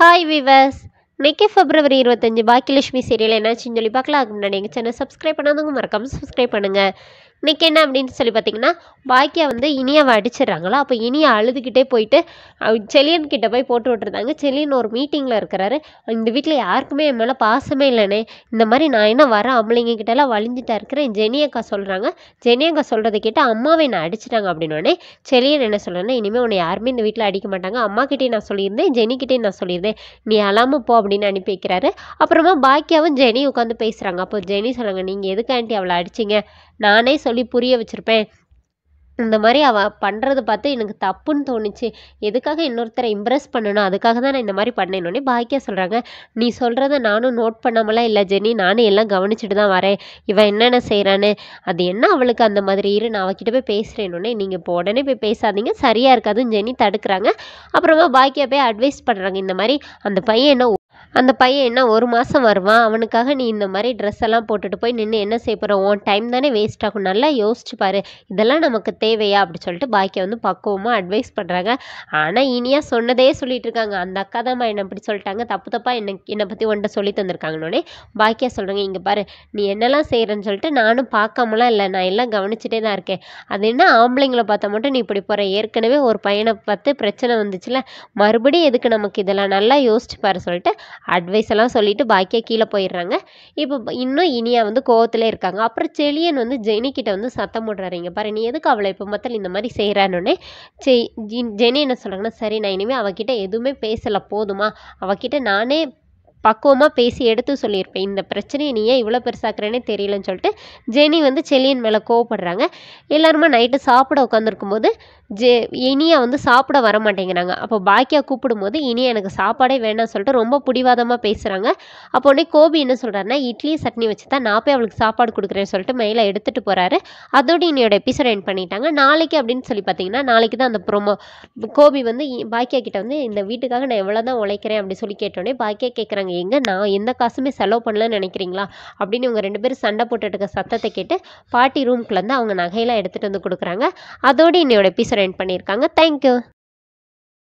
hi viewers இன்னைக்கு பிப்ரவரி இருபத்தஞ்சு Baakiyalakshmi serial என்னாச்சுன்னு சொல்லி பார்க்கலாம் அதுக்கு முன்னாடி எங்கள் சேனல் சப்ஸ்கிரைப் பண்ணாதவங்க மறக்காமல் சப்ஸ்கிரைப் பண்ணுங்கள் இன்னைக்கு என்ன அப்படின்னு சொல்லி பார்த்தீங்கன்னா பாக்கியா வந்து இனியாவை அடிச்சிடறாங்களா அப்போ இனியா அழுதுகிட்டே போயிட்டு செலியன் கிட்ட போய் போட்டு விட்டுருந்தாங்க செலியன் ஒரு மீட்டிங்கில் இருக்கிறாரு இந்த வீட்டில் யாருக்குமே என் மேலே பாசமே இல்லைனே இந்த மாதிரி நான் என்ன வர ஆம்பளைங்க கிட்டலாம் வழிஞ்சிட்டா இருக்கிறேன் ஜெனியக்கா சொல்கிறாங்க ஜெனியக்கா சொல்கிறத கேட்டு அம்மாவை நான் அடிச்சிட்டாங்க அப்படின்னோடனே செலியன் என்ன சொல்கிறேன்னா இனிமேல் உன்னை யாருமே இந்த வீட்டில் அடிக்க மாட்டாங்க அம்மா கிட்டே நான் சொல்லியிருந்தேன் ஜெனிக்கிட்டே நான் சொல்லியிருந்தேன் நீ அழாமல் போ அப்படின்னு அனுப்பி வைக்கிறாரு அப்புறமா பாக்கியாவும் ஜெனி உட்காந்து பேசுகிறாங்க அப்போ ஜெனி சொல்லுங்க நீங்கள் எதுக்காண்டி அவளை அடிச்சிங்க நானே சொல்லி புரிய வச்சுருப்பேன் இந்த மாதிரி அவள் பண்ணுறது பார்த்து எனக்கு தப்புன்னு தோணுச்சு எதுக்காக இன்னொருத்தரை இம்ப்ரெஸ் பண்ணணும் அதுக்காக தான் நான் இந்த மாதிரி பண்ணேன்னொடனே பாக்கியா சொல்கிறாங்க நீ சொல்கிறத நானும் நோட் பண்ணாமலாம் இல்லை ஜெனி நானும் எல்லாம் கவனிச்சுட்டு தான் வரேன் இவன் என்னென்ன செய்கிறான்னு அது என்ன அவளுக்கு அந்த மாதிரி இரு நான் அவகிட்ட போய் பேசுகிறேன்னு நீங்கள் இப்போ உடனே போய் பேசாதீங்க சரியாக இருக்காதுன்னு ஜெனி தடுக்கிறாங்க அப்புறமா பாக்கியா போய் அட்வைஸ் பண்ணுறாங்க இந்த மாதிரி அந்த பையன் என்ன அந்த பையன் என்ன ஒரு மாதம் வருவான் அவனுக்காக நீ இந்த மாதிரி ட்ரெஸ் எல்லாம் போட்டுட்டு போய் நின்று என்ன செய்ய போகிற உன் டைம் தானே வேஸ்ட் ஆகும் நல்லா யோசிச்சு பாரு இதெல்லாம் நமக்கு தேவையா அப்படி சொல்லிட்டு பாக்கியை வந்து பக்குவமாக அட்வைஸ் பண்ணுறாங்க ஆனால் இனியாக சொன்னதே சொல்லிட்டு இருக்காங்க அந்த அக்கா தான் என்னை இப்படி சொல்லிட்டாங்க தப்பு தப்பாக என்ன என்னை பற்றி ஒன்றை சொல்லி தந்திருக்காங்கன்னொடனே பாக்கியா சொல்கிறாங்க இங்கே பாரு நீ என்னெல்லாம் செய்கிறேன்னு சொல்லிட்டு நானும் பார்க்காமலாம் இல்லை நான் எல்லாம் கவனிச்சுட்டே தான் இருக்கேன் அது என்ன ஆம்பளைங்களை பார்த்தா மட்டும் நீ இப்படி போகிற ஏற்கனவே ஒரு பையனை பார்த்து பிரச்சனை வந்துச்சுல மறுபடியும் எதுக்கு நமக்கு இதெல்லாம் நல்லா யோசிச்சு பாரு சொல்லிட்டு அட்வைஸ் எல்லாம் சொல்லிவிட்டு பாக்கியா கீழே போயிடுறாங்க இப்போ இன்னும் இனியா வந்து கோவத்தில் இருக்காங்க அப்புறம் செழியன் வந்து ஜெனிக்கிட்ட வந்து சத்தம் போடுறாருங்க பாரு நீ எதுக்கு அவளை இப்போ மத்தல் இந்த மாதிரி செய்கிறான்னு ஜெனி என்ன சொல்கிறாங்கன்னா சரி நான் இனிமேல் அவகிட்ட எதுவுமே பேசலை போதுமா அவகிட்ட நானே பக்குவமாக பேசி எடுத்து சொல்லியிருப்பேன் இந்த பிரச்சனையை நீ ஏன் இவ்வளோ பெருசாக்குறேனே தெரியலன்னு சொல்லிட்டு ஜெனி வந்து செலியன் மேலே கோவப்படுறாங்க எல்லாருமே நைட்டு சாப்பிட உட்காந்துருக்கும் போது ஜெ இனியா வந்து சாப்பிட வர மாட்டேங்கிறாங்க அப்போ பாக்கியா கூப்பிடும்போது இனி எனக்கு சாப்பாடே வேணாம்னு சொல்லிட்டு ரொம்ப பிடிவாதமாக பேசுகிறாங்க அப்போ உடனே கோபி என்ன சொல்கிறாருன்னா இட்லி சட்னி வச்சு தான் நான் போய் அவளுக்கு சாப்பாடு கொடுக்குறேன்னு சொல்லிட்டு மேலே எடுத்துகிட்டு போகிறாரு அதோடு இனியோட எபிசோட் என் பண்ணிட்டாங்க நாளைக்கு அப்படின்னு சொல்லி பார்த்தீங்கன்னா நாளைக்கு தான் அந்த ப்ரொமோ கோபி வந்து பாக்கியா கிட்ட வந்து இந்த வீட்டுக்காக நான் எவ்வளோ தான் உழைக்கிறேன் அப்படின்னு சொல்லி கேட்டோடனே பாக்கியா கேட்குறாங்க கேட்குறாங்க எங்கே நான் எந்த காசுமே செலவு பண்ணலன்னு நினைக்கிறீங்களா அப்படின்னு இவங்க ரெண்டு பேரும் சண்டை போட்டுட்டு இருக்க சத்தத்தை கேட்டு பாட்டி ரூம்குள்ளேருந்து அவங்க நகையெல்லாம் எடுத்துகிட்டு வந்து கொடுக்குறாங்க அதோடு என்னோடய எபிசோட் எண்ட் பண்ணியிருக்காங்க தேங்க்யூ